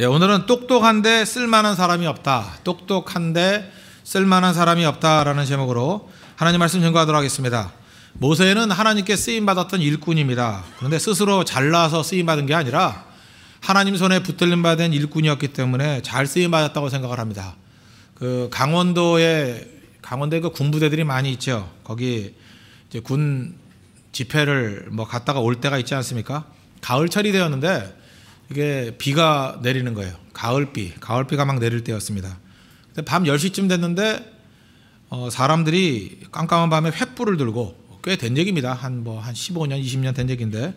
예, 오늘은 똑똑한데 쓸만한 사람이 없다. 똑똑한데 쓸만한 사람이 없다라는 제목으로 하나님 말씀 전거하도록 하겠습니다. 모세는 하나님께 쓰임 받았던 일꾼입니다. 그런데 스스로 잘나서 쓰임 받은 게 아니라 하나님 손에 붙들림 받은 일꾼이었기 때문에 잘 쓰임 받았다고 생각을 합니다. 그 강원도에 강원도에 그 군부대들이 많이 있죠. 거기 군 집회를 뭐 갔다가 올 때가 있지 않습니까? 가을철이 되었는데 이게 비가 내리는 거예요. 가을비, 가을비가 막 내릴 때였습니다. 근데 밤 10시쯤 됐는데 어, 사람들이 깜깜한 밤에 횃불을 들고 꽤 된 얘기입니다. 한 뭐한 뭐 한 15년, 20년 된 얘기인데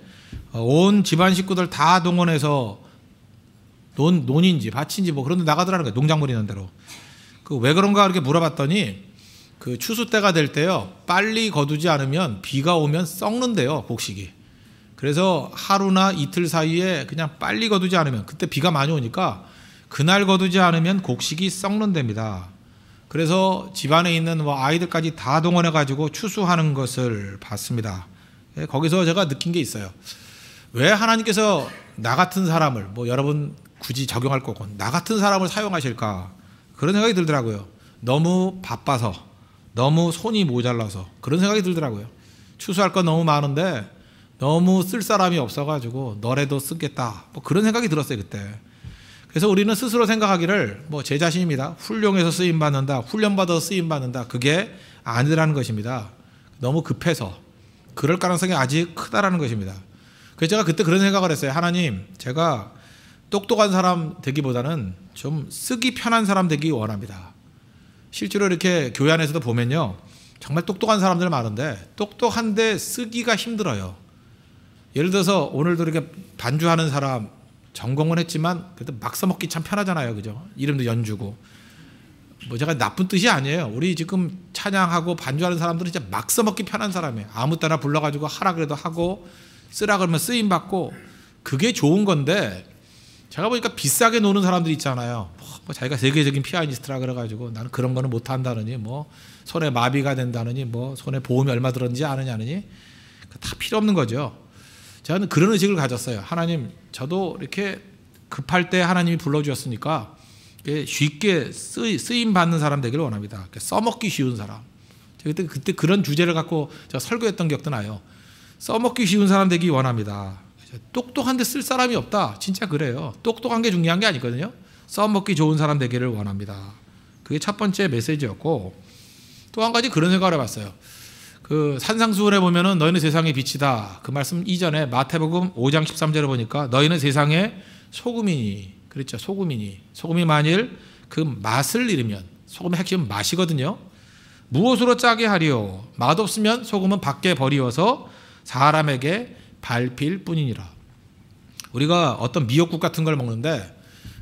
어, 온 집안 식구들 다 동원해서 논, 논인지 밭인지 뭐 그런 데 나가더라는 거예요. 농작물이는 대로. 그 왜 그런가 이렇게 물어봤더니 그 추수 때가 될 때요. 빨리 거두지 않으면 비가 오면 썩는데요. 곡식이. 그래서 하루나 이틀 사이에 그냥 빨리 거두지 않으면 그때 비가 많이 오니까 그날 거두지 않으면 곡식이 썩는 됩니다. 그래서 집안에 있는 뭐 아이들까지 다 동원해 가지고 추수하는 것을 봤습니다. 예, 거기서 제가 느낀 게 있어요. 왜 하나님께서 나 같은 사람을 뭐 여러분 굳이 적용할 거고 나 같은 사람을 사용하실까 그런 생각이 들더라고요. 너무 바빠서 너무 손이 모자라서 그런 생각이 들더라고요. 추수할 거 너무 많은데 너무 쓸 사람이 없어가지고 너래도 쓰겠다. 뭐 그런 생각이 들었어요, 그때. 그래서 우리는 스스로 생각하기를 뭐 제 자신입니다. 훌륭해서 쓰임받는다. 훈련받아서 쓰임받는다. 그게 아니라는 것입니다. 너무 급해서. 그럴 가능성이 아직 크다라는 것입니다. 그래서 제가 그때 그런 생각을 했어요. 하나님, 제가 똑똑한 사람 되기보다는 좀 쓰기 편한 사람 되기 원합니다. 실제로 이렇게 교회 안에서도 보면요. 정말 똑똑한 사람들 많은데 똑똑한데 쓰기가 힘들어요. 예를 들어서 오늘도 이렇게 반주하는 사람 전공은 했지만 그래도 막 써먹기 참 편하잖아요. 그죠? 이름도 연주고. 뭐 제가 나쁜 뜻이 아니에요. 우리 지금 찬양하고 반주하는 사람들은 진짜 막 써먹기 편한 사람이에요. 아무 때나 불러가지고 하라 그래도 하고 쓰라 그러면 쓰임 받고 그게 좋은 건데 제가 보니까 비싸게 노는 사람들 이 있잖아요. 뭐, 뭐 자기가 세계적인 피아니스트라 그래가지고 나는 그런 거는 못 한다느니 뭐 손에 마비가 된다느니 뭐 손에 보험이 얼마 들었는지 아느냐느니 다 필요 없는 거죠. 저는 그런 의식을 가졌어요. 하나님, 저도 이렇게 급할 때 하나님이 불러주셨으니까 쉽게 쓰임 받는 사람 되기를 원합니다. 써먹기 쉬운 사람. 그때, 그때 그런 주제를 갖고 제가 설교했던 기억도 나요. 써먹기 쉬운 사람 되기 원합니다. 똑똑한데 쓸 사람이 없다. 진짜 그래요. 똑똑한 게 중요한 게 아니거든요. 써먹기 좋은 사람 되기를 원합니다. 그게 첫 번째 메시지였고, 또 한 가지 그런 생각을 해봤어요. 그 산상수훈에 보면은 너희는 세상의 빛이다. 그 말씀 이전에 마태복음 5장 13절에 보니까 너희는 세상의 소금이니 그렇죠. 소금이니 소금이 만일 그 맛을 잃으면 소금의 핵심은 맛이거든요. 무엇으로 짜게 하리요? 맛없으면 소금은 밖에 버리어서 사람에게 밟힐 뿐이니라. 우리가 어떤 미역국 같은 걸 먹는데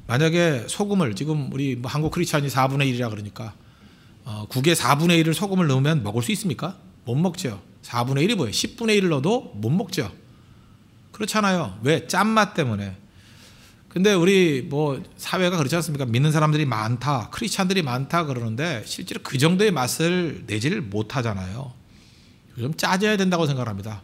만약에 소금을 지금 우리 뭐 한국 크리스찬이 4분의 1이라 그러니까 어, 국의 4분의 1을 소금을 넣으면 먹을 수 있습니까? 못 먹죠. 4분의 1이 뭐예요? 10분의 1을 넣어도 못 먹죠. 그렇잖아요. 왜? 짠 맛 때문에. 근데 우리 뭐 사회가 그렇지 않습니까? 믿는 사람들이 많다, 크리스찬들이 많다 그러는데 실제로 그 정도의 맛을 내지를 못하잖아요. 좀 짜져야 된다고 생각합니다.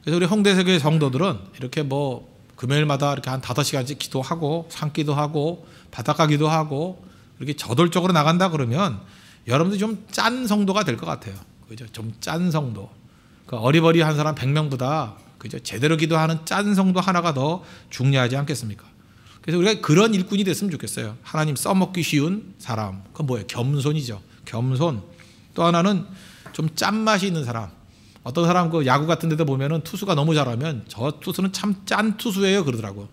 그래서 우리 홍대세계 성도들은 이렇게 뭐 금요일마다 이렇게 한5 시간씩 기도하고 삼기도 하고 바닷가기도 하고 이렇게 저돌적으로 나간다 그러면 여러분들 이좀 짠 성도가 될 것 같아요. 그죠? 좀짠 성도. 그 어리버리한 사람 100명보다 그죠? 제대로 기도하는 짠 성도 하나가 더 중요하지 않겠습니까? 그래서 우리가 그런 일꾼이 됐으면 좋겠어요. 하나님 써먹기 쉬운 사람. 그건 뭐예요? 겸손이죠. 겸손. 또 하나는 좀 짠맛이 있는 사람. 어떤 사람 그 야구 같은 데도 보면은 투수가 너무 잘하면 저 투수는 참 짠 투수예요 그러더라고.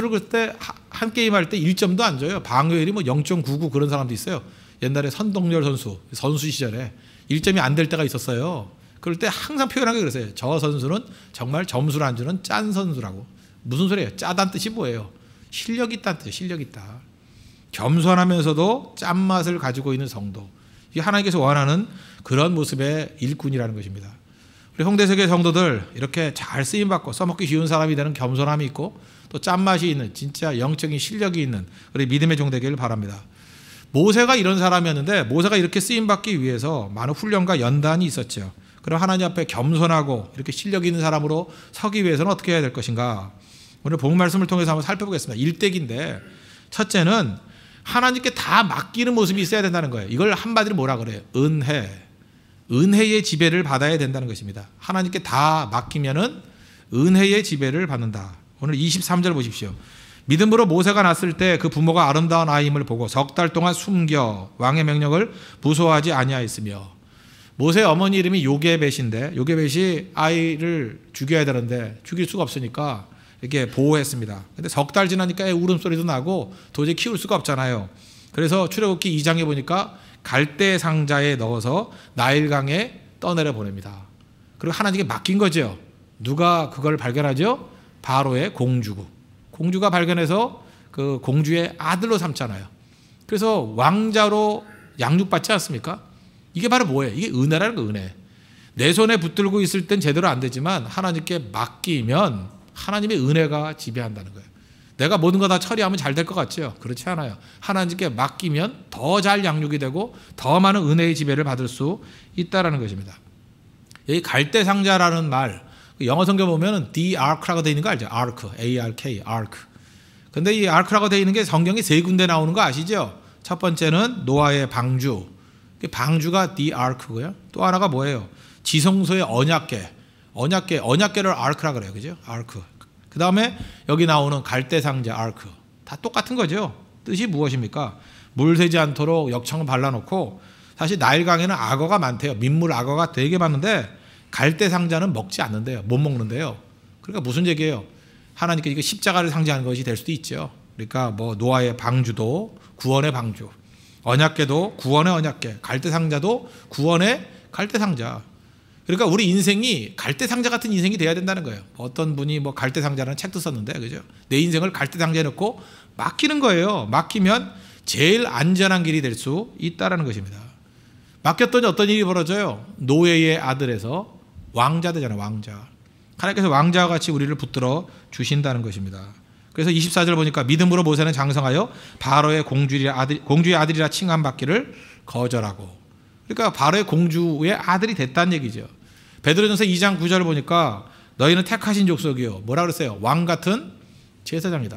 점수를 그때 한 게임 할 때 1점도 안 줘요. 방어율이 뭐0.99 그런 사람도 있어요. 옛날에 선동열 선수 선수 시절에 1점이 안 될 때가 있었어요. 그럴 때 항상 표현하게 그랬어요. 저 선수는 정말 점수를 안 주는 짠 선수라고. 무슨 소리예요? 짜단 뜻이 뭐예요? 실력 있다는 뜻이에요. 실력 있다. 겸손하면서도 짠맛을 가지고 있는 성도. 이 하나님께서 원하는 그런 모습의 일꾼이라는 것입니다. 우리 홍대석의 성도들 이렇게 잘 쓰임받고 써먹기 쉬운 사람이 되는 겸손함이 있고 또 짠맛이 있는 진짜 영적인 실력이 있는 우리 믿음의 종 되기를 바랍니다. 모세가 이런 사람이었는데 모세가 이렇게 쓰임 받기 위해서 많은 훈련과 연단이 있었죠. 그럼 하나님 앞에 겸손하고 이렇게 실력 있는 사람으로 서기 위해서는 어떻게 해야 될 것인가? 오늘 본 말씀을 통해서 한번 살펴보겠습니다. 일대기인데 첫째는 하나님께 다 맡기는 모습이 있어야 된다는 거예요. 이걸 한마디로 뭐라 그래요? 은혜. 은혜의 지배를 받아야 된다는 것입니다. 하나님께 다 맡기면은 은혜의 지배를 받는다. 오늘 23절 보십시오. 믿음으로 모세가 났을 때 그 부모가 아름다운 아이임을 보고 석 달 동안 숨겨 왕의 명령을 부소하지 아니하였으며 모세 어머니 이름이 요게벳인데 요게벳이 아이를 죽여야 되는데 죽일 수가 없으니까 이렇게 보호했습니다. 근데 석 달 지나니까 울음소리도 나고 도저히 키울 수가 없잖아요. 그래서 출애굽기 2장에 보니까 갈대 상자에 넣어서 나일강에 떠내려 보냅니다. 그리고 하나님께 맡긴 거죠. 누가 그걸 발견하죠? 바로의 공주국. 공주가 발견해서 그 공주의 아들로 삼잖아요. 그래서 왕자로 양육받지 않습니까? 이게 바로 뭐예요? 이게 은혜라는 거 은혜. 내 손에 붙들고 있을 땐 제대로 안 되지만 하나님께 맡기면 하나님의 은혜가 지배한다는 거예요. 내가 모든 거 다 처리하면 잘 될 것같지 그렇지 않아요. 하나님께 맡기면 더 잘 양육이 되고 더 많은 은혜의 지배를 받을 수 있다라는 것입니다. 이 갈대 상자라는 말그 영어 성경 보면은 D ark라고 되어 있는 거 알죠? ark, a-r-k, ark. 근데 이 ark라고 되어 있는 게성경이세 군데 나오는 거 아시죠? 첫 번째는 노아의 방주. 방주가 D ark고요. 또 하나가 뭐예요? 지성소의 언약계. 언약계, 언약계를 ark라 고 그래요. 그죠? ark. 그 다음에 여기 나오는 갈대상자 ark. 다 똑같은 거죠. 뜻이 무엇입니까? 물 새지 않도록 역청을 발라놓고 사실 나일강에는 악어가 많대요. 민물 악어가 되게 많은데 갈대 상자는 먹지 않는데요. 못 먹는데요. 그러니까 무슨 얘기예요? 하나님께 이거 십자가를 상징하는 것이 될 수도 있죠. 그러니까 뭐 노아의 방주도 구원의 방주, 언약궤도 구원의 언약궤, 갈대 상자도 구원의 갈대 상자. 그러니까 우리 인생이 갈대 상자 같은 인생이 돼야 된다는 거예요. 어떤 분이 뭐 갈대 상자라는 책도 썼는데 그죠? 내 인생을 갈대 상자에 넣고 막히는 거예요. 막히면 제일 안전한 길이 될 수 있다라는 것입니다. 막혔더니 어떤 일이 벌어져요? 노예의 아들에서 왕자 되잖아요. 왕자. 하나님께서 왕자 같이 우리를 붙들어 주신다는 것입니다. 그래서 24절 보니까 믿음으로 모세는 장성하여 바로의 공주의 아들 공주의 아들이라 칭함 받기를 거절하고 그러니까 바로의 공주의 아들이 됐다는 얘기죠. 베드로전서 2장 9절 보니까 너희는 택하신 족속이요 뭐라 그랬어요? 왕 같은 제사장이다.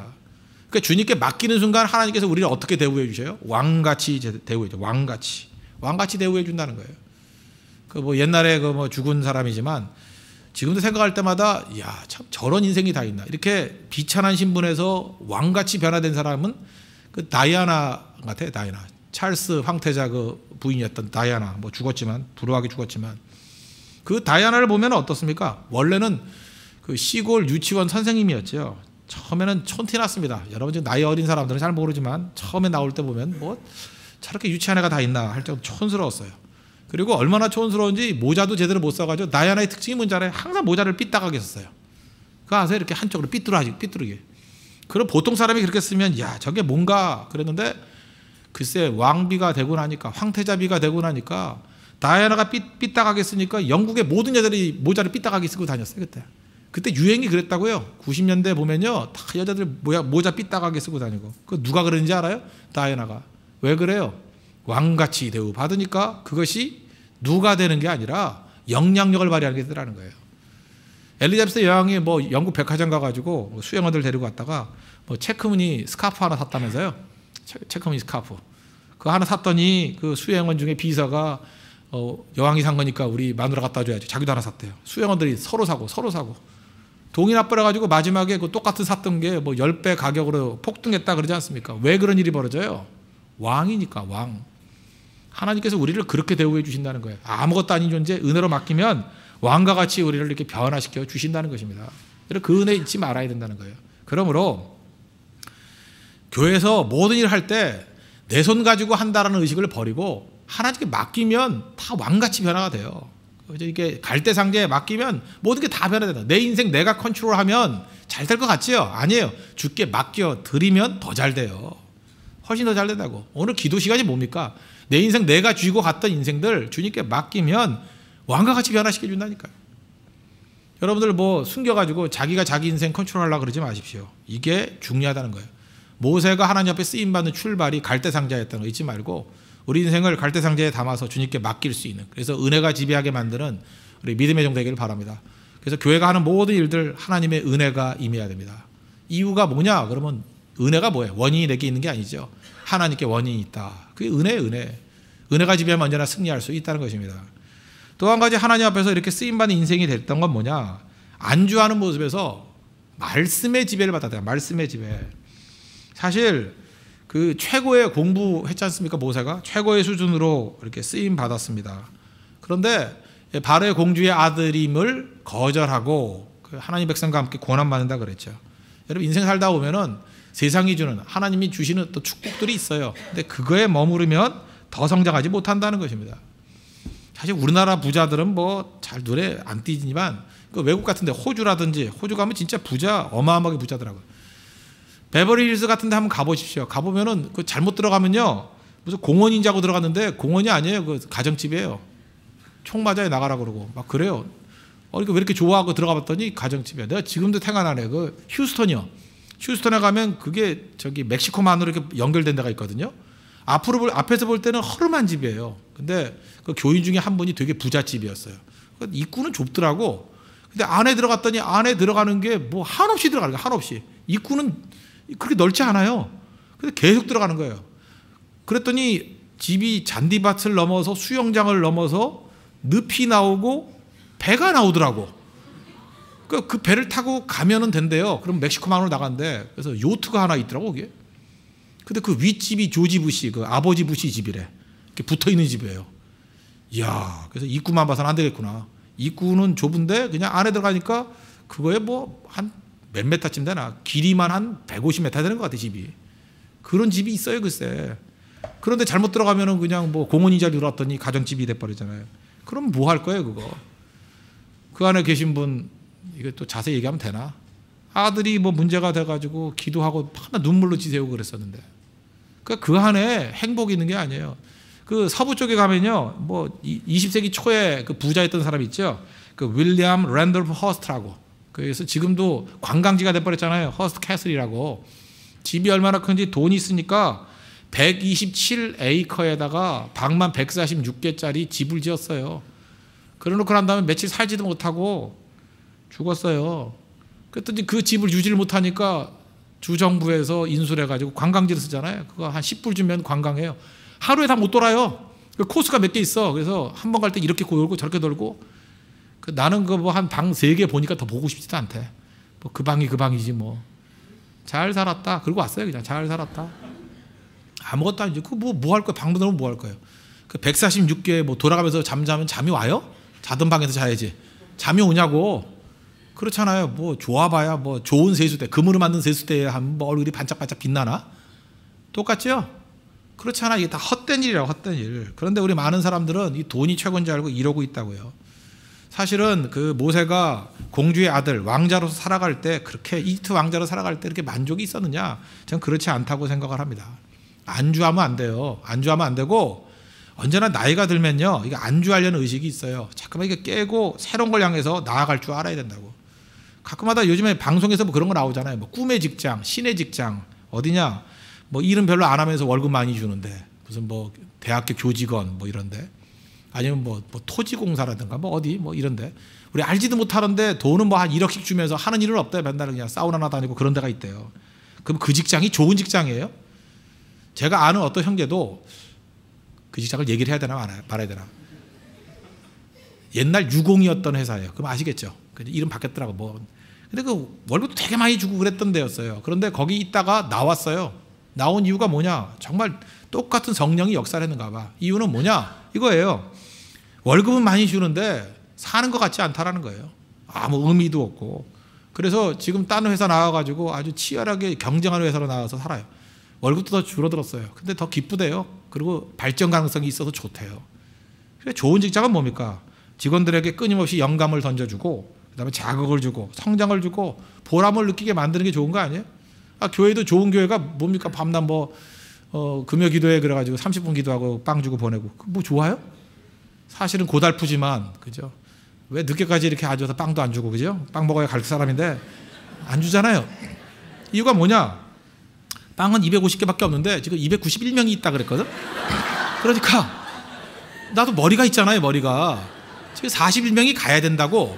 그러니까 주님께 맡기는 순간 하나님께서 우리를 어떻게 대우해 주셔요? 왕같이 대우해 줘. 왕같이. 왕같이 대우해 준다는 거예요. 그뭐 옛날에 그 뭐 죽은 사람이지만 지금도 생각할 때마다 야 참 저런 인생이 다 있나 이렇게 비천한 신분에서 왕같이 변화된 사람은 그 다이아나 같아 다이아나 찰스 황태자 그 부인이었던 다이아나 뭐 죽었지만 불우하게 죽었지만 그 다이아나를 보면 어떻습니까? 원래는 그 시골 유치원 선생님이었죠. 처음에는 촌티났습니다. 여러분 지금 나이 어린 사람들은 잘 모르지만 처음에 나올 때 보면 뭐 저렇게 유치한 애가 다 있나 할 정도 촌스러웠어요. 그리고 얼마나 촌스러운지 모자도 제대로 못 써가지고 나야나의 특징이 뭔지 알아요? 항상 모자를 삐딱하게 썼어요. 그 아세요? 이렇게 한쪽으로 삐뚤어지, 삐뚤게. 그럼 보통 사람이 그렇게 쓰면 야 저게 뭔가 그랬는데 글쎄 왕비가 되고 나니까 황태자비가 되고 나니까 다이아나가 삐, 삐딱하게 쓰니까 영국의 모든 여자들이 모자를 삐딱하게 쓰고 다녔어요 그때 그때 유행이 그랬다고요 90년대 보면요 다 여자들 모자, 모자 삐딱하게 쓰고 다니고 그 누가 그랬는지 알아요? 다이아나가 왜 그래요? 왕같이 대우받으니까 그것이 누가 되는 게 아니라 영향력을 발휘하는 게 되더라는 거예요. 엘리자베스 여왕이 뭐 영국 백화점 가가지고 뭐 수영원들 데리고 갔다가뭐 체크무늬 스카프 하나 샀다면서요. 체크무늬 스카프. 그 하나 샀더니 그수영원 중에 비서가 어, 여왕이 산 거니까 우리 마누라 갖다 줘야지. 자기도 하나 샀대요. 수영원들이 서로 사고 서로 사고. 동이 나빠가지고 마지막에 그 똑같은 샀던 게 뭐 10배 가격으로 폭등했다 그러지 않습니까? 왜 그런 일이 벌어져요? 왕이니까 왕. 하나님께서 우리를 그렇게 대우해 주신다는 거예요. 아무것도 아닌 존재 은혜로 맡기면 왕과 같이 우리를 이렇게 변화시켜 주신다는 것입니다. 그래서 그 은혜 잊지 말아야 된다는 거예요. 그러므로 교회에서 모든 일을 할 때 내 손 가지고 한다라는 의식을 버리고 하나님께 맡기면 다 왕같이 변화가 돼요. 이렇게 갈대 상자에 맡기면 모든 게 다 변화된다. 내 인생 내가 컨트롤하면 잘 될 것 같지요? 아니에요. 주께 맡겨 드리면 더 잘 돼요. 훨씬 더 잘 된다고. 오늘 기도 시간이 뭡니까? 내 인생 내가 쥐고 갔던 인생들 주님께 맡기면 왕과 같이 변화시켜 준다니까요. 여러분들 뭐 숨겨가지고 자기가 자기 인생 컨트롤하려 고 그러지 마십시오. 이게 중요하다는 거예요. 모세가 하나님 앞에 쓰임받는 출발이 갈대상자였다는 거 잊지 말고 우리 인생을 갈대상자에 담아서 주님께 맡길 수 있는 그래서 은혜가 지배하게 만드는 우리 믿음의 종 되기를 바랍니다. 그래서 교회가 하는 모든 일들 하나님의 은혜가 임해야 됩니다. 이유가 뭐냐? 그러면 은혜가 뭐예요? 원인이 내게 있는 게 아니죠. 하나님께 원인이 있다. 그게 은혜, 은혜. 은혜가 지배하면 언제나 승리할 수 있다는 것입니다. 또 한 가지 하나님 앞에서 이렇게 쓰임받는 인생이 됐던 건 뭐냐? 안주하는 모습에서 말씀의 지배를 받았다. 말씀의 지배. 사실 그 최고의 공부했지 않습니까? 모세가 최고의 수준으로 이렇게 쓰임 받았습니다. 그런데 예, 바로의 공주의 아들임을 거절하고 그 하나님 백성과 함께 고난 받는다 그랬죠. 여러분 인생 살다 보면은 세상이 주는 하나님이 주시는 또 축복들이 있어요. 근데 그거에 머무르면 더 성장하지 못한다는 것입니다. 사실 우리나라 부자들은 뭐 잘 눈에 안 띄지만 그 외국 같은데 호주라든지 호주 가면 진짜 부자 어마어마하게 부자더라고요. 베버리힐스 같은데 한번 가보십시오. 가보면은 그 잘못 들어가면요 무슨 공원인 자고 들어갔는데 공원이 아니에요. 그 가정집이에요. 총 맞아야 나가라 그러고 막 그래요. 어, 그러니까 왜 이렇게 좋아하고 들어가 봤더니 가정집이야. 내가 지금도 생각나네. 그 휴스턴이요. 휴스턴에 가면 그게 저기 멕시코만으로 이렇게 연결된 데가 있거든요. 앞으로 볼, 앞에서 볼 때는 허름한 집이에요. 근데 그 교인 중에 한 분이 되게 부잣집이었어요. 그 입구는 좁더라고. 근데 안에 들어갔더니 안에 들어가는 게 뭐 한없이 들어가는 거야, 한없이. 입구는 그렇게 넓지 않아요. 근데 계속 들어가는 거예요. 그랬더니 집이 잔디밭을 넘어서 수영장을 넘어서 늪이 나오고 배가 나오더라고. 그, 그 배를 타고 가면은 된대요. 그럼 멕시코만으로 나간대. 그래서 요트가 하나 있더라고, 거기에. 근데 그 윗집이 조지 부시, 그 아버지 부시 집이래. 이렇게 붙어 있는 집이에요. 이야, 그래서 입구만 봐서는 안 되겠구나. 입구는 좁은데 그냥 안에 들어가니까 그거에 뭐 한 몇 메타쯤 되나. 길이만 한1 5 0메타 되는 것 같아, 집이. 그런 집이 있어요, 글쎄. 그런데 잘못 들어가면은 그냥 뭐 공원인 자리 들어왔더니 가정집이 돼버리잖아요. 그럼 뭐 할 거예요, 그거? 그 안에 계신 분 이것또 자세히 얘기하면 되나? 아들이 뭐 문제가 돼가지고 기도하고 맨날 눈물로 지새우고 그랬었는데. 그그 그러니까 안에 행복이 있는 게 아니에요. 그 서부 쪽에 가면요, 뭐 20세기 초에 그 부자였던 사람 있죠. 그 윌리엄 랜돌프 허스트라고. 그래서 지금도 관광지가 돼버렸잖아요. 허스트 캐슬이라고. 집이 얼마나 큰지 돈이 있으니까 127에이커에다가 방만 146개짜리 집을 지었어요. 그래놓고 난 다음에 며칠 살지도 못하고 죽었어요. 그랬더니 그 집을 유지를 못하니까 주정부에서 인수를 해가지고 관광지를 쓰잖아요. 그거 한 10불 주면 관광해요. 하루에 다 못 돌아요. 그 코스가 몇 개 있어. 그래서 한 번 갈 때 이렇게 돌고 저렇게 돌고 그 나는 그뭐한방 세 개 보니까 더 보고 싶지도 않대. 뭐 그 방이 그 방이지 뭐. 잘 살았다. 그리고 왔어요. 그냥 잘 살았다. 아무것도 아니지 그뭐뭐 뭐 할 거야? 방도 너무 뭐 할 거예요? 그 146개 뭐 돌아가면서 잠자면 잠이 와요? 자던 방에서 자야지. 잠이 오냐고. 그렇잖아요. 뭐 좋아봐야 뭐 좋은 세수대, 금으로 만든 세수대에 한뭐 얼굴이 반짝반짝 빛나나? 똑같죠? 그렇잖아. 이게 다 헛된 일이라고 헛된 일. 그런데 우리 많은 사람들은 이 돈이 최고인 줄 알고 이러고 있다고요. 사실은 그 모세가 공주의 아들 왕자로서 살아갈 때 그렇게 이집트 왕자로 살아갈 때 이렇게 만족이 있었느냐? 저는 그렇지 않다고 생각을 합니다. 안주하면 안 돼요. 안주하면 안 되고 언제나 나이가 들면요. 이게 안주하려는 의식이 있어요. 자꾸만 이게 깨고 새로운 걸 향해서 나아갈 줄 알아야 된다고. 가끔마다 요즘에 방송에서 뭐 그런 거 나오잖아요. 뭐 꿈의 직장, 신의 직장, 어디냐? 뭐 일은 별로 안 하면서 월급 많이 주는데 무슨 뭐 대학교 교직원 뭐 이런데 아니면 뭐, 뭐 토지공사라든가 뭐 어디 뭐 이런데 우리 알지도 못하는데 돈은 뭐 한 1억씩 주면서 하는 일은 없대 맨날 그냥 사우나나 다니고 그런 데가 있대요. 그럼 그 직장이 좋은 직장이에요? 제가 아는 어떤 형제도 그 직장을 얘기를 해야 되나 말아야, 말야 되나? 옛날 유공이었던 회사예요. 그럼 아시겠죠? 그 이름 바뀌었더라고 뭐. 근데 그 월급도 되게 많이 주고 그랬던 데였어요. 그런데 거기 있다가 나왔어요. 나온 이유가 뭐냐? 정말 똑같은 성령이 역사를 했는가 봐. 이유는 뭐냐? 이거예요. 월급은 많이 주는데 사는 것 같지 않다라는 거예요. 아무 의미도 없고. 그래서 지금 다른 회사 나와가지고 아주 치열하게 경쟁하는 회사로 나와서 살아요. 월급도 더 줄어들었어요. 근데 더 기쁘대요. 그리고 발전 가능성이 있어서 좋대요. 좋은 직장은 뭡니까? 직원들에게 끊임없이 영감을 던져주고 그다음에 자극을 주고 성장을 주고 보람을 느끼게 만드는 게 좋은 거 아니에요? 아, 교회도 좋은 교회가 뭡니까? 밤낮 뭐 어, 금요 기도에 그래 가지고 30분 기도하고 빵 주고 보내고 뭐 좋아요? 사실은 고달프지만 그죠? 왜 늦게까지 이렇게 앉아서 빵도 안 주고 그죠? 빵 먹어야 갈 사람인데 안 주잖아요. 이유가 뭐냐? 빵은 250개밖에 없는데 지금 291명이 있다 그랬거든. 그러니까 나도 머리가 있잖아요, 머리가. 지금 41명이 가야 된다고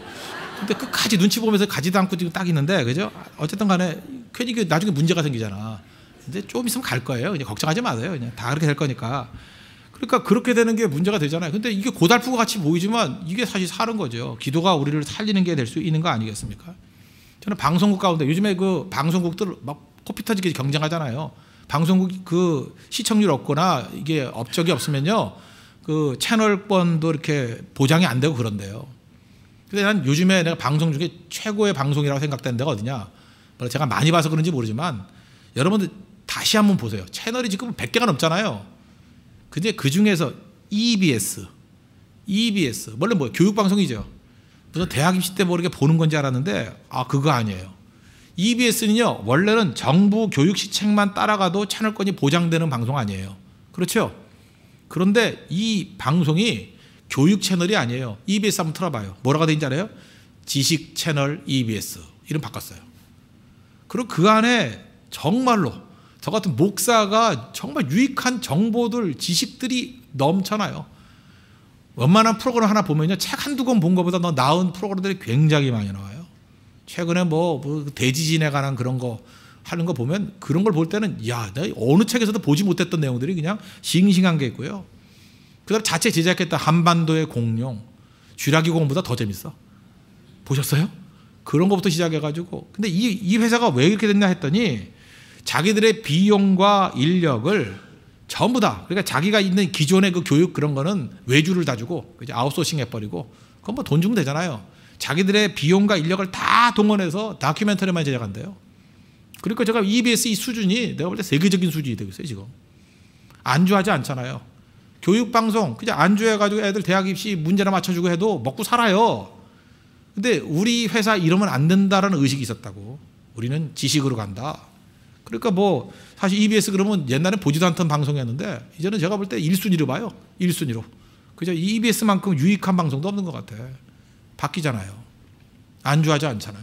근데 끝까지 눈치 보면서 가지도 않고 지금 딱 있는데 그죠? 어쨌든 간에 괜히 그 나중에 문제가 생기잖아. 근데 좀 있으면 갈 거예요. 그냥 걱정하지 마세요. 그냥 다 그렇게 될 거니까. 그러니까 그렇게 되는 게 문제가 되잖아요. 근데 이게 고달프고 같이 보이지만 이게 사실 사는 거죠. 기도가 우리를 살리는 게 될 수 있는 거 아니겠습니까? 저는 방송국 가운데 요즘에 그 방송국들 막 코피 터지게 경쟁하잖아요. 방송국 그 시청률 없거나 이게 업적이 없으면요. 그 채널 번도 이렇게 보장이 안 되고 그런데요. 근데 난 요즘에 내가 방송 중에 최고의 방송이라고 생각되는 데가 어디냐? 뭐 제가 많이 봐서 그런지 모르지만 여러분들 다시 한번 보세요. 채널이 지금 100개가 뭐 넘잖아요. 근데 그 중에서 EBS, EBS, 원래 뭐 교육방송이죠. 무슨 대학 입시 때 모르게 보는 건지 알았는데 아 그거 아니에요. EBS는요 원래는 정부 교육 시책만 따라가도 채널권이 보장되는 방송 아니에요. 그렇죠? 그런데 이 방송이 교육 채널이 아니에요. EBS 한번 틀어봐요. 뭐라고 되는지 알아요? 지식 채널 EBS. 이름 바꿨어요. 그리고 그 안에 정말로 저 같은 목사가 정말 유익한 정보들, 지식들이 넘쳐나요. 웬만한 프로그램 하나 보면요. 책 한두 권 본 것보다 더 나은 프로그램들이 굉장히 많이 나와요. 최근에 뭐, 뭐 대지진에 관한 그런 거 하는 거 보면 그런 걸 볼 때는 야, 내가 어느 책에서도 보지 못했던 내용들이 그냥 싱싱한 게 있고요. 그걸 자체 제작했다 한반도의 공룡 쥐라기 공원보다 더 재밌어 보셨어요? 그런 것부터 시작해가지고 근데 이, 이 회사가 왜 이렇게 됐냐 했더니 자기들의 비용과 인력을 전부 다 그러니까 자기가 있는 기존의 그 교육 그런 거는 외주를 다 주고 그 이제 아웃소싱 해버리고 그건 뭐 돈 주면 되잖아요 자기들의 비용과 인력을 다 동원해서 다큐멘터리만 제작한대요 그러니까 제가 EBS 이 수준이 내가 볼 때 세계적인 수준이 되겠어요 지금 안주하지 않잖아요 교육방송 그냥 안주해가지고 애들 대학 입시 문제나 맞춰주고 해도 먹고 살아요. 근데 우리 회사 이러면 안 된다라는 의식이 있었다고. 우리는 지식으로 간다. 그러니까 뭐 사실 EBS 그러면 옛날에 보지도 않던 방송이었는데 이제는 제가 볼 때 1순위로 봐요. 1순위로. 그죠? EBS만큼 유익한 방송도 없는 것 같아. 바뀌잖아요. 안주하지 않잖아요.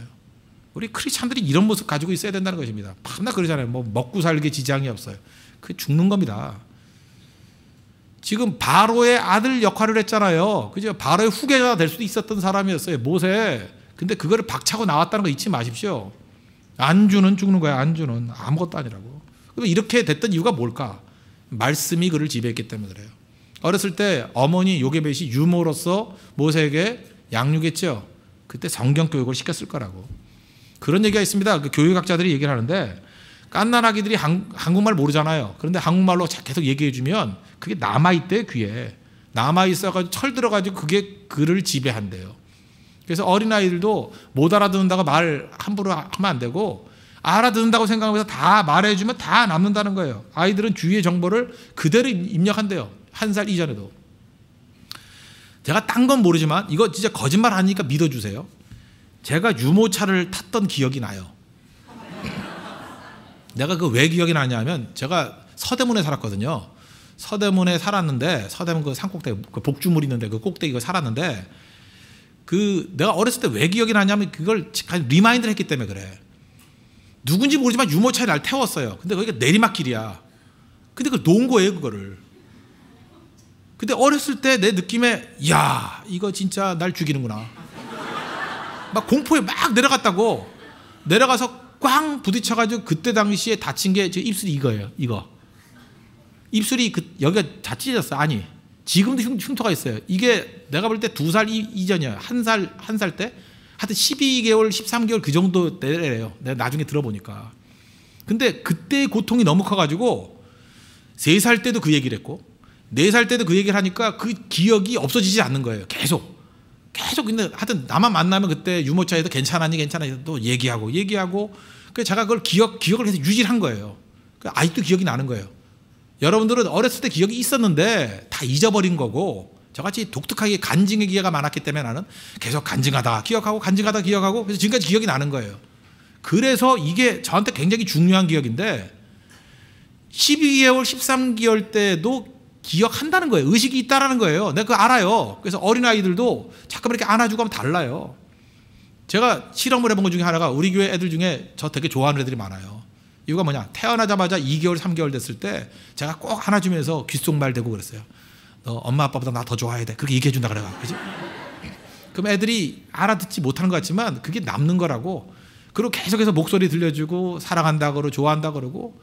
우리 크리스찬들이 이런 모습 가지고 있어야 된다는 것입니다. 밤낮 그러잖아요. 뭐 먹고 살기 지장이 없어요. 그게 죽는 겁니다. 지금 바로의 아들 역할을 했잖아요. 그죠? 바로의 후계자가 될 수도 있었던 사람이었어요. 모세. 근데 그거를 박차고 나왔다는 거 잊지 마십시오. 안주는 죽는 거야. 안주는 아무것도 아니라고. 그럼 이렇게 됐던 이유가 뭘까? 말씀이 그를 지배했기 때문에 그래요. 어렸을 때 어머니 요게벳이 유모로서 모세에게 양육했죠. 그때 성경 교육을 시켰을 거라고. 그런 얘기가 있습니다. 그 교육학자들이 얘기를 하는데 깐난 아기들이 한, 국말 모르잖아요. 그런데 한국말로 계속 얘기해 주면 그게 남아 있대 귀에. 남아 있어 가지고 철 들어 가지고 그게 그를 지배한대요. 그래서 어린 아이들도 못 알아듣는다고 말 함부로 하면 안 되고 알아듣는다고 생각하면서 다 말해 주면 다 남는다는 거예요. 아이들은 주위의 정보를 그대로 입력한대요. 한 살 이전에도. 제가 딴 건 모르지만 이거 진짜 거짓말 하니까 믿어 주세요. 제가 유모차를 탔던 기억이 나요. 내가 그 왜 기억이 나냐면 제가 서대문에 살았거든요. 서대문에 살았는데 서대문 그 산꼭대 그 복주물 있는데 그 꼭대기 그 살았는데 그 내가 어렸을 때 왜 기억이 나냐면 그걸 리마인드를 했기 때문에 그래. 누군지 모르지만 유모차에 날 태웠어요. 근데 거기가 내리막길이야. 근데 그걸 놓은 거예요, 그거를. 근데 어렸을 때 내 느낌에 야, 이거 진짜 날 죽이는구나. 막 공포에 막 내려갔다고. 내려가서 꽝 부딪혀가지고 그때 당시에 다친 게 제 입술이 이거예요. 이거. 입술이 그, 여기가 다 찢어졌어. 아니. 지금도 흉, 터가 있어요. 이게 내가 볼 때 두 살 이전이야. 한 살, 한 살 때? 하여튼 12개월, 13개월 그 정도 때래요. 내가 나중에 들어보니까. 근데 그때 의 고통이 너무 커가지고 세 살 때도 그 얘기를 했고 네 살 때도 그 얘기를 하니까 그 기억이 없어지지 않는 거예요. 계속. 계속 근데 하여튼 나만 만나면 그때 유모차에서 괜찮아니 괜찮아니 또 얘기하고 얘기하고 그 제가 그걸 기억 기억을 해서 유지한 거예요. 그 아직도 기억이 나는 거예요. 여러분들은 어렸을 때 기억이 있었는데 다 잊어버린 거고 저같이 독특하게 간증의 기회가 많았기 때문에 나는 계속 간증하다 기억하고 간증하다 기억하고 그래서 지금까지 기억이 나는 거예요. 그래서 이게 저한테 굉장히 중요한 기억인데 12개월 13개월 때도 기억한다는 거예요. 의식이 있다라는 거예요. 내가 그거 알아요. 그래서 어린아이들도 자꾸 만 이렇게 안아주고 하면 달라요. 제가 실험을 해본 것 중에 하나가 우리 교회 애들 중에 저 되게 좋아하는 애들이 많아요. 이유가 뭐냐. 태어나자마자 2개월, 3개월 됐을 때 제가 꼭 안아주면서 귓속말 대고 그랬어요. 너 엄마 아빠보다 나 더 좋아해야 돼. 그렇게 얘기해준다 그래가. 그지? 그럼 애들이 알아듣지 못하는 것 같지만 그게 남는 거라고. 그리고 계속해서 목소리 들려주고 사랑한다 그러고 좋아한다 그러고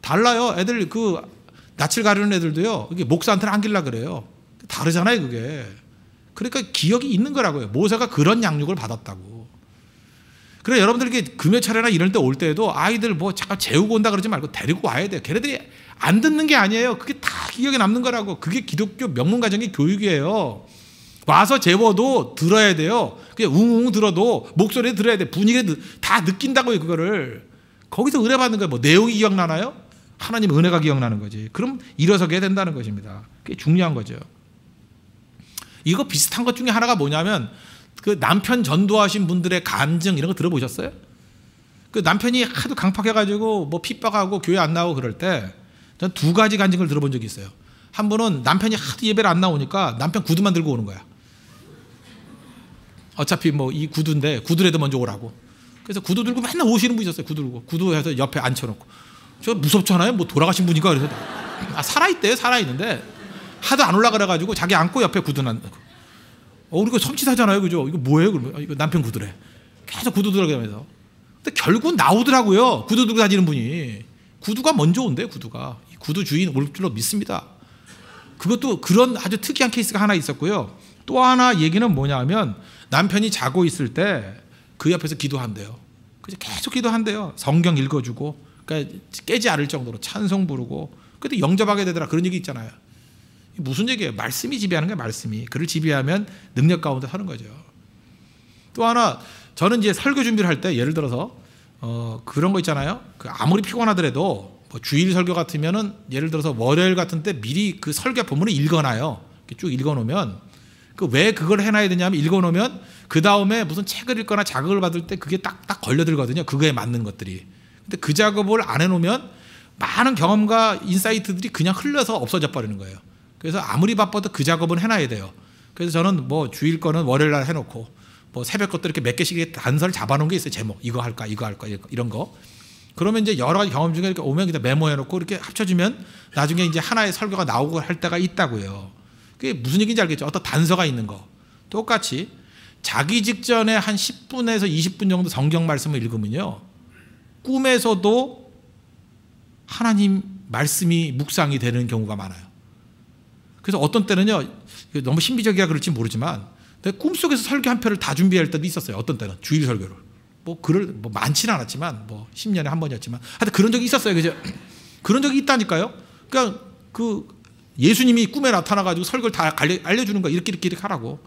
달라요. 애들 그 낯을 가리는 애들도요. 이게 목사한테는 안길라 그래요. 다르잖아요, 그게. 그러니까 기억이 있는 거라고요. 모세가 그런 양육을 받았다고. 그래 그러니까 여러분들 이게 금요 차례나 이런 때올 때에도 아이들 뭐 잠깐 재우고 온다 그러지 말고 데리고 와야 돼요. 걔네들이 안 듣는 게 아니에요. 그게 다 기억에 남는 거라고. 그게 기독교 명문 가정의 교육이에요. 와서 재워도 들어야 돼요. 그냥 웅웅 들어도 목소리 들어야 돼. 분위기 다 느낀다고요, 그거를. 거기서 의뢰받는 거예요. 뭐 내용이 기억나나요? 하나님 은혜가 기억나는 거지. 그럼 일어서게 된다는 것입니다. 그게 중요한 거죠. 이거 비슷한 것 중에 하나가 뭐냐면 그 남편 전도하신 분들의 감정 이런 거 들어보셨어요? 그 남편이 하도 강팍해가지고 뭐 핍박하고 교회 안 나오고 그럴 때전 두 가지 간증을 들어본 적이 있어요. 한 분은 남편이 하도 예배를 안 나오니까 남편 구두만 들고 오는 거야. 어차피 뭐 이 구두인데 구두라도 먼저 오라고. 그래서 구두 들고 맨날 오시는 분이 셨어요 구두 들고. 구두해서 옆에 앉혀놓고. 저 무섭잖아요. 뭐 돌아가신 분인가 그래서 아 살아있대요. 살아있는데 하도 안 올라 가래가지고 자기 안고 옆에 구두난. 어 우리 고 그 섬치사잖아요, 그죠? 이거 뭐예요? 그러면 아, 이거 남편 구두래. 계속 구두 들어가면서. 근데 결국 나오더라고요. 구두 들고 다니는 분이 구두가 먼저 온대 구두가 구두 주인 올 줄로 믿습니다. 그것도 그런 아주 특이한 케이스가 하나 있었고요. 또 하나 얘기는 뭐냐면 하 남편이 자고 있을 때 그 옆에서 기도한대요. 그래서 계속 기도한대요. 성경 읽어주고 그러니까 깨지 않을 정도로 찬송 부르고 그때 영접하게 되더라 그런 얘기 있잖아요. 무슨 얘기예요? 말씀이 지배하는 거예요, 말씀이. 그를 지배하면 능력 가운데 서는 거죠. 또 하나 저는 이제 설교 준비를 할 때 예를 들어서 어, 그런 거 있잖아요. 그 아무리 피곤하더라도 뭐 주일 설교 같으면은 예를 들어서 월요일 같은 때 미리 그 설교 본문을 읽어놔요. 쭉 읽어놓으면 그 왜 그걸 해놔야 되냐면 읽어놓으면 그 다음에 무슨 책을 읽거나 자극을 받을 때 그게 딱딱 걸려들거든요. 그거에 맞는 것들이. 근데 그 작업을 안 해놓으면 많은 경험과 인사이트들이 그냥 흘러서 없어져 버리는 거예요. 그래서 아무리 바빠도 그 작업은 해놔야 돼요. 그래서 저는 뭐 주일 거는 월요일 날 해놓고 뭐 새벽 것도 이렇게 몇 개씩 단서를 잡아놓은 게 있어요. 제목 이거 할까 이거 할까 이런 거. 그러면 이제 여러 가지 경험 중에 이렇게 오면 그냥 메모해놓고 이렇게 합쳐지면 나중에 이제 하나의 설교가 나오고 할 때가 있다고요. 그게 무슨 얘기인지 알겠죠? 어떤 단서가 있는 거. 똑같이 자기 직전에 한 10분에서 20분 정도 성경 말씀을 읽으면요. 꿈에서도 하나님 말씀이 묵상이 되는 경우가 많아요. 그래서 어떤 때는요, 너무 신비적이라 그럴지 모르지만, 꿈속에서 설교 한 편을 다 준비할 때도 있었어요. 어떤 때는. 주일 설교를. 뭐, 그럴, 뭐, 많지는 않았지만, 뭐, 10년에 한 번이었지만. 하여튼 그런 적이 있었어요. 그죠? 그런 적이 있다니까요. 그러니까 그 예수님이 꿈에 나타나가지고 설교를 다 알려주는 거야. 이렇게, 이렇게, 이렇게 하라고.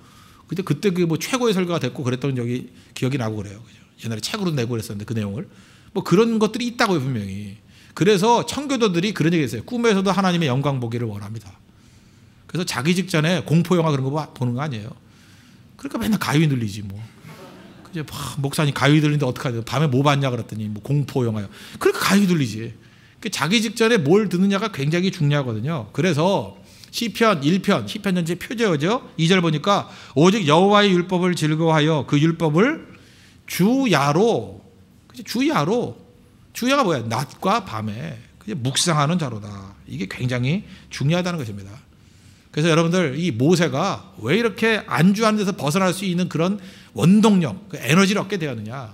근데 그때 그 뭐 최고의 설교가 됐고 그랬던 적이 기억이 나고 그래요. 그죠? 옛날에 책으로 내고 그랬었는데 그 내용을. 뭐 그런 것들이 있다고요, 분명히. 그래서 청교도들이 그런 얘기 했어요. 꿈에서도 하나님의 영광 보기를 원합니다. 그래서 자기 직전에 공포영화 그런 거 보는 거 아니에요. 그러니까 맨날 가위 눌리지 뭐. 이제 뭐, 목사님 가위 들리는데 어떡하냐 밤에 뭐 봤냐 그랬더니 뭐 공포 영화요 그러니까 가위 들리지 그 자기 직전에 뭘 듣느냐가 굉장히 중요하거든요 그래서 시편 1편 시편 전체 표제어죠 2절 보니까 오직 여호와의 율법을 즐거워하여 그 율법을 주야로 주야로 주야가 뭐야? 낮과 밤에 묵상하는 자로다. 이게 굉장히 중요하다는 것입니다. 그래서 여러분들 이 모세가 왜 이렇게 안주하는 데서 벗어날 수 있는 그런 원동력, 그 에너지를 얻게 되었느냐?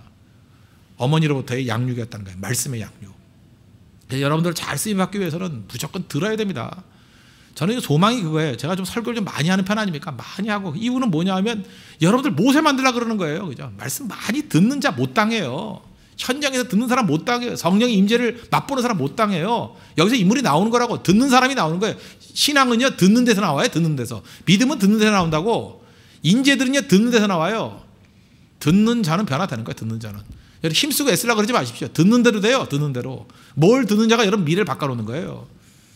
어머니로부터의 양육이었다는 거예요. 말씀의 양육. 그래서 여러분들 잘 쓰임 받기 위해서는 무조건 들어야 됩니다. 저는 소망이 그거예요. 제가 좀 설교를 좀 많이 하는 편 아닙니까? 많이 하고 이유는 뭐냐 하면 여러분들 모세 만들라 그러는 거예요. 그죠? 말씀 많이 듣는 자 못 당해요. 현장에서 듣는 사람 못 당해요. 성령의 임재를 맛보는 사람 못 당해요. 여기서 인물이 나오는 거라고 듣는 사람이 나오는 거예요. 신앙은요 듣는 데서 나와요. 듣는 데서 믿음은 듣는 데서 나온다고 인재들은요 듣는 데서 나와요. 듣는 자는 변화되는 거예요. 듣는 자는 여러분 힘쓰고 애쓰려 그러지 마십시오. 듣는 대로 돼요. 듣는 대로 뭘 듣는 자가 여러분 미래를 바꿔놓는 거예요.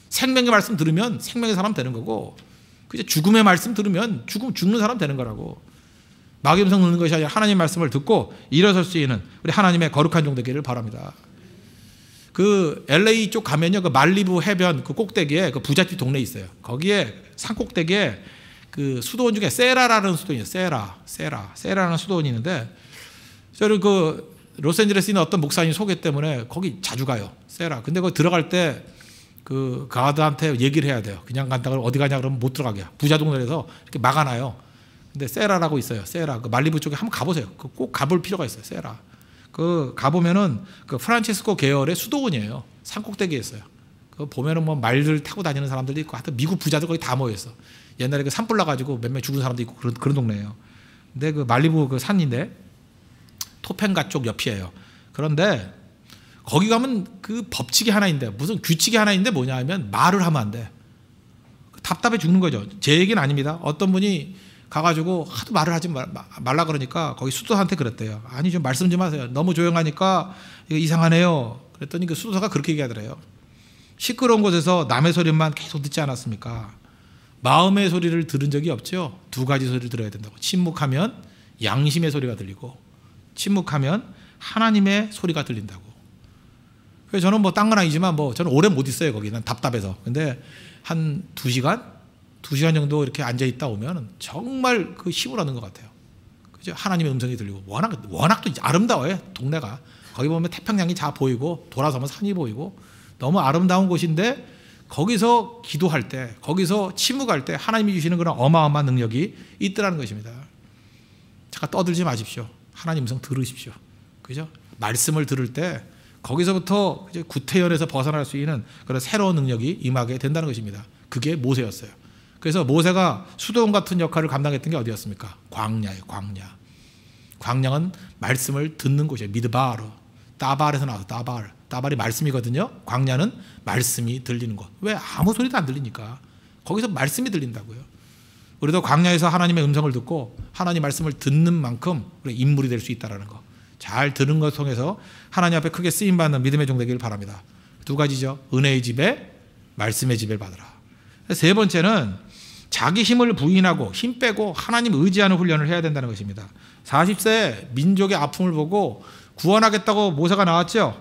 생명의 말씀 들으면 생명의 사람 되는 거고 그제 죽음의 말씀 들으면 죽음 죽는 사람 되는 거라고. 마음성 넣는 것이 아니라 하나님 말씀을 듣고 일어설 수 있는 우리 하나님의 거룩한 종 되기를 바랍니다. 그 LA 쪽 가면요, 그 말리부 해변 그 꼭대기에 그 부잣집 동네 있어요. 거기에 산 꼭대기에 그 수도원 중에 세라라는 수도원이에요. 세라, 세라, 세라라는 수도원이 있는데 저를 그 로스앤젤레스에 있는 어떤 목사님 소개 때문에 거기 자주 가요. 세라. 근데 거기 들어갈 때 그 가드한테 얘기를 해야 돼요. 그냥 간다 그 어디 가냐 그러면 못 들어가게. 부자 동네에서 이렇게 막아놔요. 근데 세라라고 있어요. 세라. 그 말리부 쪽에 한번 가보세요. 그 꼭 가볼 필요가 있어요. 세라. 그 가보면은 그 프란치스코 계열의 수도원이에요. 산꼭대기에 있어요. 그 보면은 뭐 말들 타고 다니는 사람들도 있고 하여튼 미국 부자들 거의 다 모여 있어. 옛날에 그 산불 나가지고 몇 명 죽은 사람도 있고 그런, 그런 동네예요. 근데 그 말리부 그 산인데 토펜가 쪽 옆이에요. 그런데 거기 가면 그 법칙이 하나인데 무슨 규칙이 하나인데 뭐냐 하면 말을 하면 안 돼. 답답해 죽는 거죠. 제 얘기는 아닙니다. 어떤 분이 가가지고 하도 말을 하지 말, 말라 그러니까 거기 수도사한테 그랬대요. 아니 좀 말씀 좀 하세요. 너무 조용하니까 이상하네요. 그랬더니 그 수도사가 그렇게 얘기하더래요. 시끄러운 곳에서 남의 소리만 계속 듣지 않았습니까? 마음의 소리를 들은 적이 없죠. 두 가지 소리를 들어야 된다고. 침묵하면 양심의 소리가 들리고 침묵하면 하나님의 소리가 들린다고. 그래서 저는 뭐 딴 건 아니지만 뭐 저는 오래 못 있어요 거기는 답답해서. 근데 한 두 시간 두 시간 정도 이렇게 앉아 있다 오면 정말 그 힘을 얻는 것 같아요. 그죠? 하나님의 음성이 들리고 워낙 워낙 또 아름다워요 동네가 거기 보면 태평양이 다 보이고 돌아서면 산이 보이고 너무 아름다운 곳인데 거기서 기도할 때 거기서 침묵할 때 하나님이 주시는 그런 어마어마한 능력이 있더라는 것입니다. 잠깐 떠들지 마십시오. 하나님 음성 들으십시오. 그죠? 말씀을 들을 때 거기서부터 구태열에서 벗어날 수 있는 그런 새로운 능력이 임하게 된다는 것입니다. 그게 모세였어요. 그래서 모세가 수도원 같은 역할을 감당했던 게 어디였습니까? 광야예요, 광야. 광야는 말씀을 듣는 곳이에요. 미드바로. 따발에서 나와서 따발. 따발이 말씀이거든요. 광야는 말씀이 들리는 곳. 왜 아무 소리도 안 들리니까. 거기서 말씀이 들린다고요. 우리도 광야에서 하나님의 음성을 듣고 하나님 말씀을 듣는 만큼 우리 인물이 될 수 있다라는 거. 잘 들은 것 통해서 하나님 앞에 크게 쓰임 받는 믿음의 종 되기를 바랍니다. 두 가지죠. 은혜의 집에 말씀의 집을 받으라. 세 번째는 자기 힘을 부인하고 힘 빼고 하나님 의지하는 훈련을 해야 된다는 것입니다. 40세 민족의 아픔을 보고 구원하겠다고 모세가 나왔죠.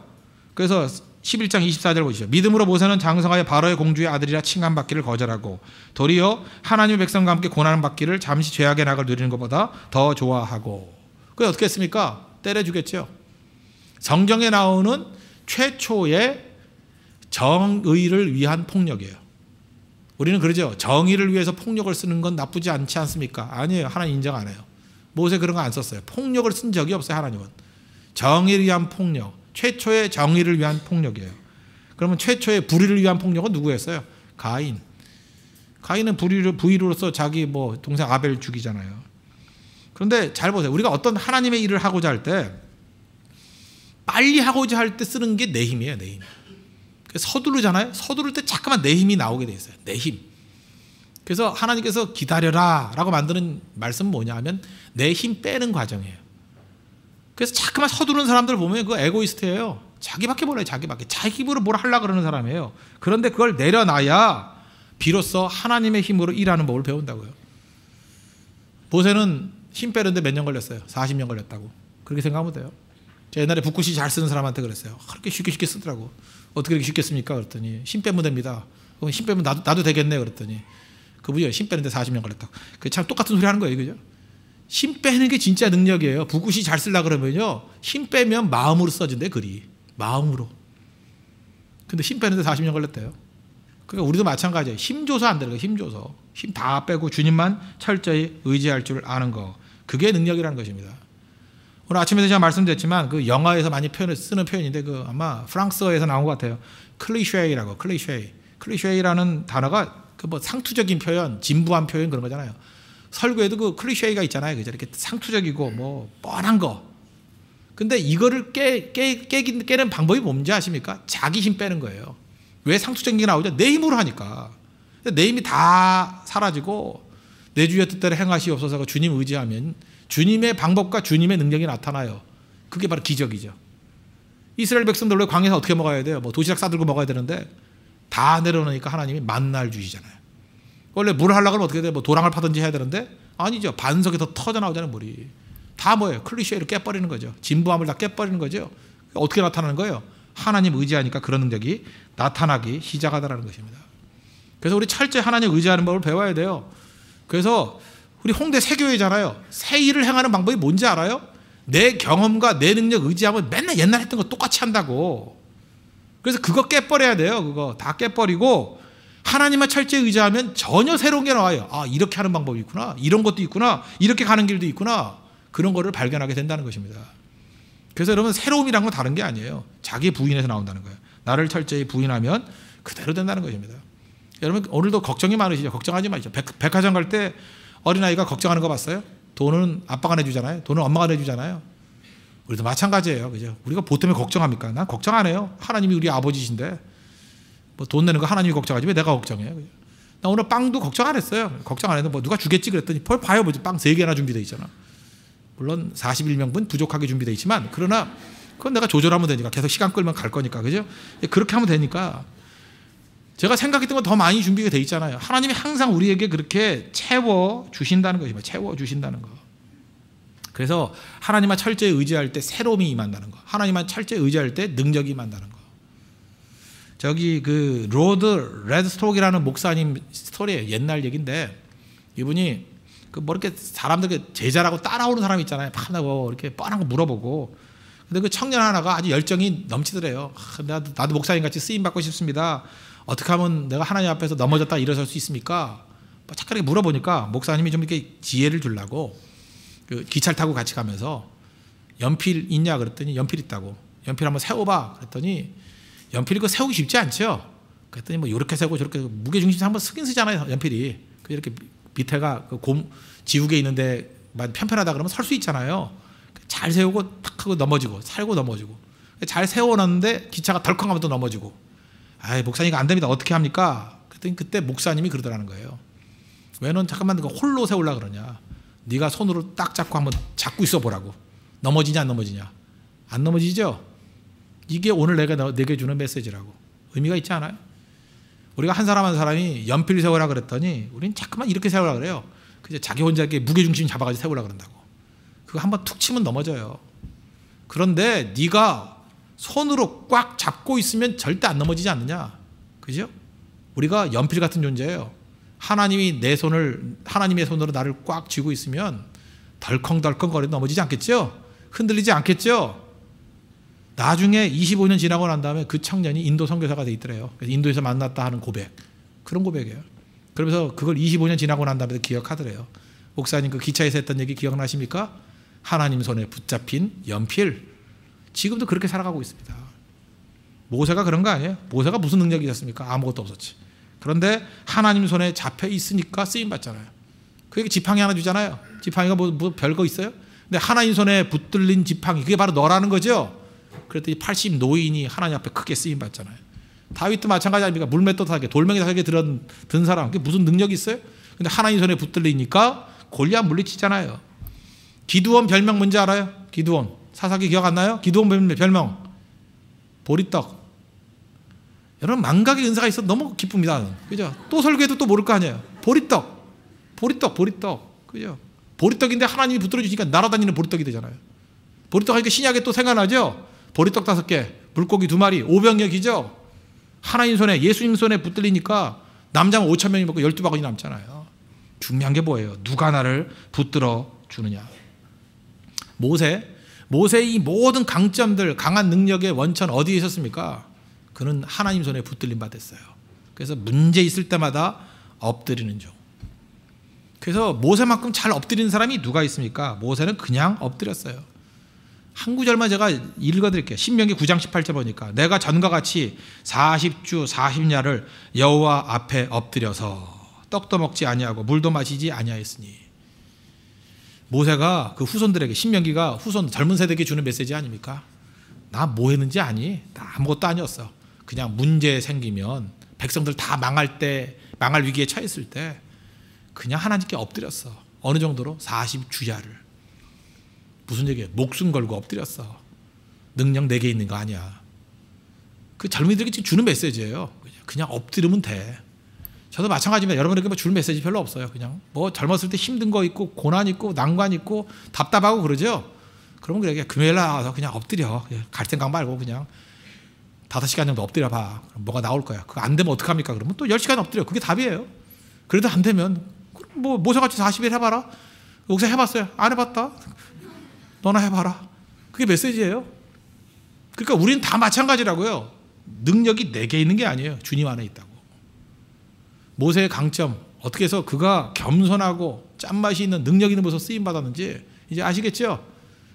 그래서 11장 24절 보시죠. 믿음으로 모세는 장성하여 바로의 공주의 아들이라 칭함 받기를 거절하고 도리어 하나님의 백성과 함께 고난 받기를 잠시 죄악의 낙을 누리는 것보다 더 좋아하고. 그게 어떻게 했습니까? 때려 주겠죠. 성경에 나오는 최초의 정의를 위한 폭력이에요. 우리는 그러죠. 정의를 위해서 폭력을 쓰는 건 나쁘지 않지 않습니까? 아니에요. 하나님 인정 안 해요. 모세 그런 거 안 썼어요. 폭력을 쓴 적이 없어요. 하나님은. 정의를 위한 폭력. 최초의 정의를 위한 폭력이에요. 그러면 최초의 불의를 위한 폭력은 누구였어요? 가인. 가인은 불의로, 부의로서 자기 뭐 동생 아벨 죽이잖아요. 그런데 잘 보세요. 우리가 어떤 하나님의 일을 하고자 할 때 빨리 하고자 할 때 쓰는 게 내 힘이에요. 내 힘. 그 서두르잖아요. 서두를 때 자꾸만 내 힘이 나오게 돼 있어요. 내 힘. 그래서 하나님께서 기다려라라고 만드는 말씀 뭐냐하면 내 힘 빼는 과정이에요. 그래서 자꾸만 서두르는 사람들 보면 그거 에고이스트예요. 자기밖에 몰라요. 자기밖에. 자기 힘으로 뭘 하려고 그러는 사람이에요. 그런데 그걸 내려놔야 비로소 하나님의 힘으로 일하는 법을 배운다고요. 모세는 힘 빼는데 몇 년 걸렸어요? 40년 걸렸다고. 그렇게 생각하면 돼요. 제가 옛날에 북구시 잘 쓰는 사람한테 그랬어요. 그렇게 쉽게 쉽게 쓰더라고. 어떻게 이렇게 쉽겠습니까? 그랬더니 힘 빼면 됩니다. 그럼 힘 빼면 나도, 나도 되겠네. 그랬더니 그분이 힘 빼는데 40년 걸렸다. 그 참 똑같은 소리 하는 거예요. 그죠? 힘 빼는 게 진짜 능력이에요. 부구시 잘 쓰려 고 그러면요. 힘 빼면 마음으로 써진대, 글이. 마음으로. 근데 힘 빼는데 40년 걸렸대요. 그러니까 우리도 마찬가지예요. 힘 줘서 안 되는 거예요. 힘 줘서. 힘 다 빼고 주님만 철저히 의지할 줄 아는 거. 그게 능력이라는 것입니다. 오늘 아침에도 제가 말씀드렸지만 그 영화에서 많이 표현을 쓰는 표현인데 그 아마 프랑스어에서 나온 것 같아요. 클리셰이라고 클리셰 클리셰이라는 단어가 그 뭐 상투적인 표현, 진부한 표현 그런 거잖아요. 설교에도 그 클리셰이가 있잖아요. 그죠? 이렇게 상투적이고 뭐 뻔한 거. 근데 이거를 깨, 깨, 깨, 깨는 방법이 뭔지 아십니까? 자기 힘 빼는 거예요. 왜 상투적인 게 나오죠? 내 힘으로 하니까. 내 힘이 다 사라지고 내 주의 뜻대로 행하시옵소서 주님 의지하면 주님의 방법과 주님의 능력이 나타나요. 그게 바로 기적이죠. 이스라엘 백성들 왜 광야에서 어떻게 먹어야 돼요? 뭐 도시락 싸들고 먹어야 되는데 다 내려오니까 하나님이 만날 주시잖아요. 원래 물을 하려고 하면 어떻게 돼? 뭐 도랑을 파든지 해야 되는데 아니죠. 반석에서 터져 나오잖아요, 물이. 다 뭐예요? 클리셰를 깨버리는 거죠. 진부함을 다 깨버리는 거죠. 어떻게 나타나는 거예요? 하나님 의지하니까 그런 능력이 나타나기 시작하다라는 것입니다. 그래서 우리 철저히 하나님 의지하는 법을 배워야 돼요. 그래서 우리 홍대 세교회잖아요. 새 일을 행하는 방법이 뭔지 알아요? 내 경험과 내 능력 의지하면 맨날 옛날 했던 거 똑같이 한다고. 그래서 그거 깨버려야 돼요. 그거 다 깨버리고 하나님만 철저히 의지하면 전혀 새로운 게 나와요. 아, 이렇게 하는 방법이 있구나. 이런 것도 있구나. 이렇게 가는 길도 있구나. 그런 거를 발견하게 된다는 것입니다. 그래서 여러분 새로움이란 건 다른 게 아니에요. 자기 부인에서 나온다는 거예요. 나를 철저히 부인하면 그대로 된다는 것입니다. 여러분 오늘도 걱정이 많으시죠? 걱정하지 마시죠. 백, 백화점 갈때 어린아이가 걱정하는 거 봤어요? 돈은 아빠가 내주잖아요. 돈은 엄마가 내주잖아요. 우리도 마찬가지예요. 그죠? 우리가 보통에 뭐 걱정합니까? 난 걱정 안 해요. 하나님이 우리 아버지신데. 뭐돈 내는 거 하나님이 걱정하지 왜 내가 걱정해요? 그죠? 나 오늘 빵도 걱정 안 했어요. 걱정 안 해도 뭐 누가 주겠지 그랬더니 벌 봐요. 빵 3개나 준비되어 있잖아. 물론 41명분 부족하게 준비되어 있지만 그러나 그건 내가 조절하면 되니까 계속 시간 끌면 갈 거니까. 그죠? 그렇게 하면 되니까 제가 생각했던 거 더 많이 준비가 돼 있잖아요. 하나님이 항상 우리에게 그렇게 채워 주신다는 것입니다. 채워 주신다는 거. 그래서 하나님만 철저히 의지할 때 새로움이 임한다는 거. 하나님만 철저히 의지할 때 능력이 임한다는 거. 저기 그 로드 레드스톡이라는 목사님 스토리예 옛날 얘긴데 이분이 그 뭐 이렇게 사람들 제자라고 따라오는 사람 있잖아요. 파나고 이렇게 뻔한 거 물어보고 근데 그 청년 하나가 아주 열정이 넘치더래요. 아, 나도, 나도 목사님 같이 쓰임 받고 싶습니다. 어떻게 하면 내가 하나님 앞에서 넘어졌다 일어설 수 있습니까? 뭐 착하게 물어보니까 목사님이 좀 이렇게 지혜를 주려고 그 기차를 타고 같이 가면서 연필 있냐 그랬더니 연필 있다고 연필 한번 세워봐 그랬더니 연필이 그 세우기 쉽지 않죠 그랬더니 뭐 이렇게 세고 저렇게 무게중심에서 한번 쓰긴 쓰잖아요 연필이 그 이렇게 밑에가 그곰 지우개 있는데 편편하다 그러면 설 수 있잖아요 잘 세우고 탁 하고 넘어지고 살고 넘어지고 잘 세워놨는데 기차가 덜컹하면 또 넘어지고 아 목사님 이안 됩니다. 어떻게 합니까? 그랬더니 그때 목사님이 그러더라는 거예요. 왜는 잠깐만 그 홀로 세우려 그러냐. 네가 손으로 딱 잡고 한번 잡고 있어 보라고. 넘어지냐 안 넘어지냐. 안 넘어지죠? 이게 오늘 내가 내게 주는 메시지라고. 의미가 있지 않아요? 우리가 한 사람 한 사람이 연필 세우라 그랬더니 우린 자꾸만 이렇게 세우라 그래요. 그제 자기 혼자 이렇게 무게중심 잡아가지고 세우라 그런다고. 그거 한번 툭 치면 넘어져요. 그런데 네가 손으로 꽉 잡고 있으면 절대 안 넘어지지 않느냐. 그죠? 우리가 연필 같은 존재예요. 하나님이 내 손을 하나님의 손으로 나를 꽉 쥐고 있으면 덜컹덜컹 거려 넘어지지 않겠죠? 흔들리지 않겠죠? 나중에 25년 지나고 난 다음에 그 청년이 인도 선교사가 돼 있더래요. 인도에서 만났다 하는 고백. 그런 고백이에요. 그러면서 그걸 25년 지나고 난 다음에 기억하더래요. 목사님 그 기차에서 했던 얘기 기억나십니까? 하나님 손에 붙잡힌 연필. 지금도 그렇게 살아가고 있습니다. 모세가 그런 거 아니에요? 모세가 무슨 능력이 있었습니까? 아무것도 없었지. 그런데 하나님 손에 잡혀 있으니까 쓰임 받잖아요. 그게 지팡이 하나 주잖아요. 지팡이가 뭐, 뭐 별거 있어요? 근데 하나님 손에 붙들린 지팡이 그게 바로 너라는 거죠. 그랬더니 80 노인이 하나님 앞에 크게 쓰임 받잖아요. 다윗도 마찬가지 아닙니까? 물맷도 타게 돌멩이 타게 들은 든 사람 그게 무슨 능력이 있어요? 근데 하나님 손에 붙들리니까 골리앗 물리치잖아요. 기두원 별명 뭔지 알아요? 기두원 사사기 기억 안 나요? 기도원 별명 보리떡. 여러분 망각의 은사가 있어 너무 기쁩니다. 그죠? 또 설교해도 또 모를 거 아니에요. 보리떡, 보리떡, 보리떡. 그죠? 보리떡인데 하나님이 붙들어 주시니까 날아다니는 보리떡이 되잖아요. 보리떡 하니까 신약에 또 생각나죠? 보리떡 다섯 개, 물고기 두 마리, 오병이 기죠? 하나님 손에, 예수님 손에 붙들리니까 남자 5천 명이 먹고 열두 바구니 남잖아요. 중요한 게 뭐예요? 누가 나를 붙들어 주느냐. 모세, 모세의 이 모든 강점들, 강한 능력의 원천 어디에 있었습니까? 그는 하나님 손에 붙들림 받았어요. 그래서 문제 있을 때마다 엎드리는 종. 그래서 모세만큼 잘 엎드리는 사람이 누가 있습니까? 모세는 그냥 엎드렸어요. 한 구절만 제가 읽어드릴게요. 신명기 9장 18절 보니까 내가 전과 같이 40주 40야를 여호와 앞에 엎드려서 떡도 먹지 아니하고 물도 마시지 아니하였으니 모세가 그 후손들에게 신명기가 후손 젊은 세대에게 주는 메시지 아닙니까? 나 뭐 했는지 아니? 나 아무것도 아니었어. 그냥 문제 생기면 백성들 다 망할 때 망할 위기에 처했을 때 그냥 하나님께 엎드렸어. 어느 정도로 40주야를 무슨 얘기야? 목숨 걸고 엎드렸어. 능력 내게 네 있는 거 아니야. 그 젊은이들에게 주는 메시지예요. 그냥 엎드리면 돼. 저도 마찬가지입니다. 여러분에게 뭐줄 메시지 별로 없어요. 그냥 뭐 젊었을 때 힘든 거 있고 고난 있고 난관 있고 답답하고 그러죠. 그러면 그래 금요일 나 와서 그냥 엎드려. 예, 갈 생각 말고 그냥 다섯 시간 정도 엎드려 봐. 그럼 뭐가 나올 거야. 그거 안 되면 어떡합니까? 그러면 또 열시간 엎드려. 그게 답이에요. 그래도 안 되면 뭐모셔가지고 40일 해봐라. 목사 해봤어요. 안 해봤다. 너나 해봐라. 그게 메시지예요. 그러니까 우리는 다 마찬가지라고요. 능력이 내게 네 있는 게 아니에요. 주님 안에 있다고. 모세의 강점 어떻게 해서 그가 겸손하고 짠맛이 있는 능력 있는 모습 쓰임 받았는지 이제 아시겠죠?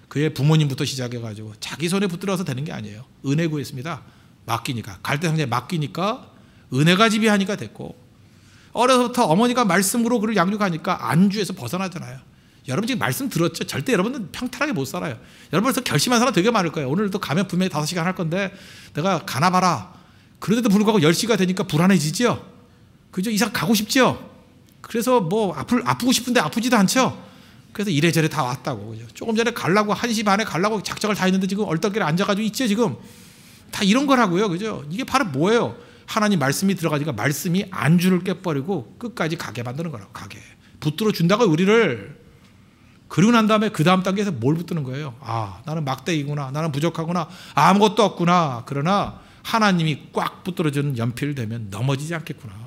그의 부모님부터 시작해 가지고 자기 손에 붙들어서 되는 게 아니에요. 은혜 구했습니다. 맡기니까 갈대 상자에 맡기니까 은혜가 집이 하니까 됐고 어려서부터 어머니가 말씀으로 그를 양육하니까 안주에서 벗어나잖아요. 여러분 지금 말씀 들었죠? 절대 여러분은 평탄하게 못 살아요. 여러분 벌 결심한 사람 되게 많을 거예요. 오늘도 가면 분명히 다섯 시간 할 건데 내가 가나 봐라. 그런데도 불구하고 열시가 되니까 불안해지죠 그죠? 이사 가고 싶죠? 그래서 뭐 아플, 아프고 싶은데 아프지도 않죠? 그래서 이래저래 다 왔다고. 그죠? 조금 전에 갈라고, 한시 반에 갈라고 작정을 다 했는데 지금 얼떨결에 앉아가지고 있죠, 지금? 다 이런 거라고요. 그죠? 이게 바로 뭐예요? 하나님 말씀이 들어가니까 말씀이 안주를 깨버리고 끝까지 가게 만드는 거라고, 가게. 붙들어 준다고 우리를. 그리고 난 다음에 그 다음 단계에서 뭘 붙드는 거예요? 아, 나는 막대기구나. 나는 부족하구나. 아무것도 없구나. 그러나 하나님이 꽉 붙들어주는 연필 되면 넘어지지 않겠구나.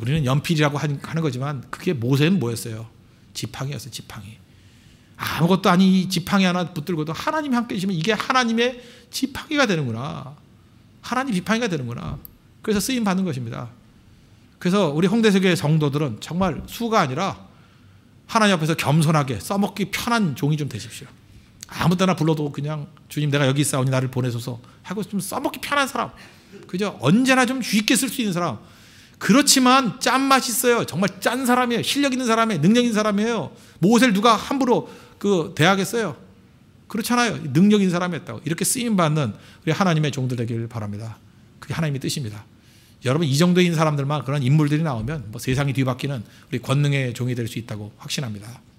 우리는 연필이라고 하는 거지만 그게 모세는 뭐였어요? 지팡이였어요, 지팡이. 아무것도 아니 지팡이 하나 붙들고도 하나님 함께 계시면 이게 하나님의 지팡이가 되는구나. 하나님 지팡이가 되는구나. 그래서 쓰임 받는 것입니다. 그래서 우리 홍대세계 성도들은 정말 수가 아니라 하나님 앞에서 겸손하게 써먹기 편한 종이 좀 되십시오. 아무 때나 불러도 그냥 주님 내가 여기 있사오니 나를 보내소서 하고 좀 써먹기 편한 사람. 그죠? 언제나 좀 쉽게 쓸 수 있는 사람. 그렇지만 짠맛 있어요. 정말 짠 사람이에요. 실력 있는 사람이에요. 능력 있는 사람이에요. 모세를 뭐 누가 함부로 그 대하겠어요? 그렇잖아요. 능력 있는 사람이었다고. 이렇게 쓰임 받는 우리 하나님의 종들 되기 바랍니다. 그게 하나님의 뜻입니다. 여러분 이 정도인 사람들만 그런 인물들이 나오면 뭐 세상이 뒤바뀌는 우리 권능의 종이 될 수 있다고 확신합니다.